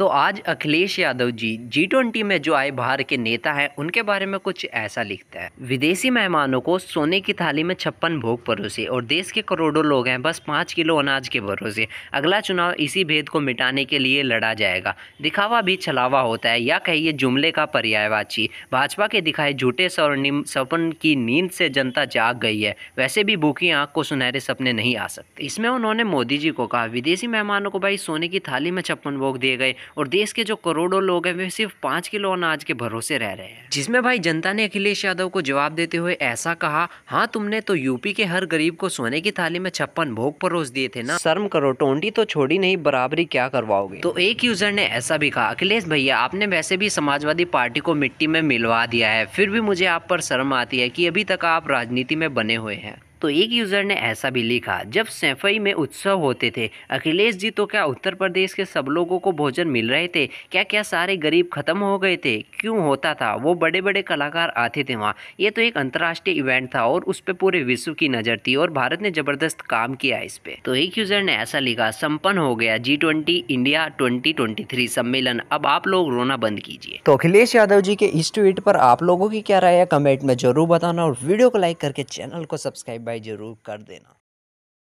तो आज Akhilesh Yadav ji G twenty में जो आए बाहर के नेता हैं उनके बारे में कुछ ऐसा लिखते हैं विदेशी मेहमानों को सोने की थाली में छप्पन भोग परोसे और देश के करोड़ों लोग हैं बस पाँच किलो अनाज के भरोसे अगला चुनाव इसी भेद को मिटाने के लिए लड़ा जाएगा दिखावा भी छलावा होता है या कहिए जुमले का पर्यायवाची भाजपा के दिखाए झूठे स्वर्णिम सपन की नींद से जनता जाग गई है वैसे भी भूखी आंख को सुनहरे सपने नहीं आ सकते इसमें उन्होंने मोदी जी को कहा विदेशी मेहमानों को भाई सोने की थाली में छप्पन भोग दिए गए और देश के जो करोड़ों लोग हैं वे सिर्फ पाँच किलो अनाज के भरोसे रह रहे हैं जिसमें भाई जनता ने अखिलेश यादव को जवाब देते हुए ऐसा कहा हाँ तुमने तो यूपी के हर गरीब को सोने की थाली में छप्पन भोग परोस दिए थे ना शर्म करो टोंडी तो छोड़ी नहीं बराबरी क्या करवाओगे तो एक यूजर ने ऐसा भी कहा अखिलेश भैया आपने वैसे भी समाजवादी पार्टी को मिट्टी में मिलवा दिया है फिर भी मुझे आप पर शर्म आती है कि अभी तक आप राजनीति में बने हुए हैं तो एक यूज़र ने ऐसा भी लिखा जब सैफई में उत्सव होते थे अखिलेश जी तो क्या उत्तर प्रदेश के सब लोगों को भोजन मिल रहे थे क्या क्या सारे गरीब ख़त्म हो गए थे क्यों होता था वो बड़े बड़े कलाकार आते थे वहाँ ये तो एक अंतर्राष्ट्रीय इवेंट था और उस पर पूरे विश्व की नज़र थी और भारत ने ज़बरदस्त काम किया इस पर तो एक यूज़र ने ऐसा लिखा संपन्न हो गया G twenty India twenty twenty three सम्मेलन अब आप लोग रोना बंद कीजिए तो अखिलेश यादव जी के इस ट्वीट पर आप लोगों की क्या राय है कमेंट में जरूर बताना और वीडियो को लाइक करके चैनल को सब्सक्राइब सब्सक्राइब ज़रूर कर देना